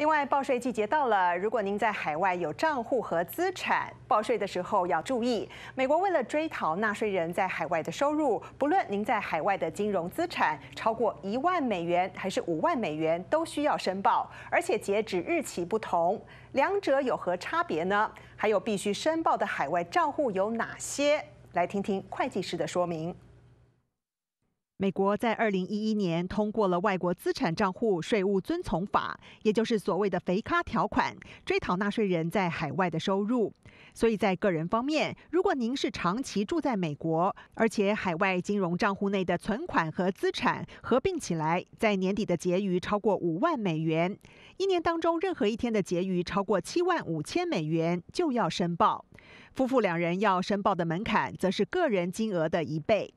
另外，报税季节到了，如果您在海外有账户和资产，报税的时候要注意。美国为了追讨纳税人在海外的收入，不论您在海外的金融资产超过一万美元还是五万美元，都需要申报，而且截止日期不同。两者有何差别呢？还有必须申报的海外账户有哪些？来听听会计师的说明。美国在二零一一年通过了外国资产账户税务遵从法，也就是所谓的“肥咖条款”，追讨纳税人在海外的收入。所以在个人方面，如果您是长期住在美国，而且海外金融账户内的存款和资产合并起来，在年底的结余超过五万美元，一年当中任何一天的结余超过七万五千美元就要申报。夫妇两人要申报的门槛则是个人金额的一倍。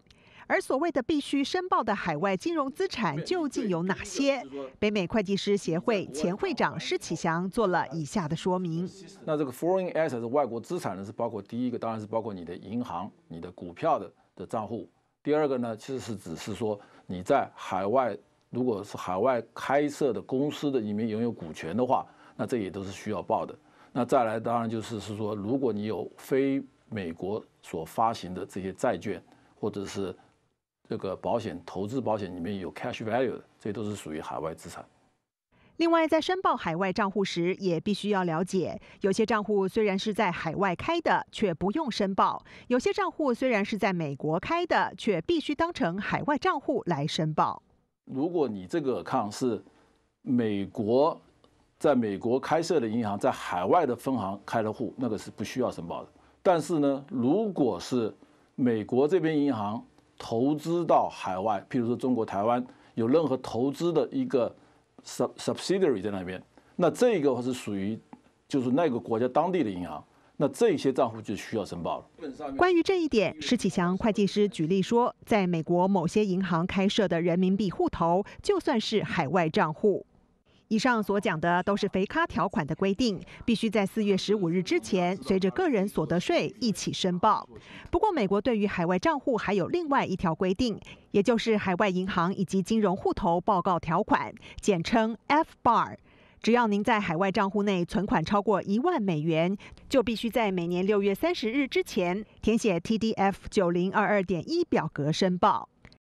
而所谓的必须申报的海外金融资产究竟有哪些？北美会计师协会前会长施启祥做了以下的说明。那这个 foreign assets 外国资产呢，是包括第一个，当然是包括你的银行、你的股票的的账户；第二个呢，其实是指是说你在海外，如果是海外开设的公司的里面拥有股权的话，那这也都是需要报的。那再来，当然就是是说，如果你有非美国所发行的这些债券，或者是这个保险投资保险里面有 cash value 的，这些都是属于海外资产。另外，在申报海外账户时，也必须要了解，有些账户虽然是在海外开的，却不用申报；有些账户虽然是在美国开的，却必须当成海外账户来申报。如果你这个 account 是美国在美国开设的银行，在海外的分行开了户，那个是不需要申报的。但是呢，如果是美国这边银行，投资到海外，譬如说中国台湾有任何投资的一个 sub subsidiary 在那边，那这个是属于就是那个国家当地的银行，那这些账户就需要申报了。关于这一点，施启祥会计师举例说，在美国某些银行开设的人民币户头，就算是海外账户。以上所讲的都是“肥咖”条款的规定，必须在四月十五日之前，随着个人所得税一起申报。不过，美国对于海外账户还有另外一条规定，也就是海外银行以及金融户头报告条款，简称 FBAR。只要您在海外账户内存款超过一万美元，就必须在每年六月三十日之前填写 TDF 九零二二点一表格申报。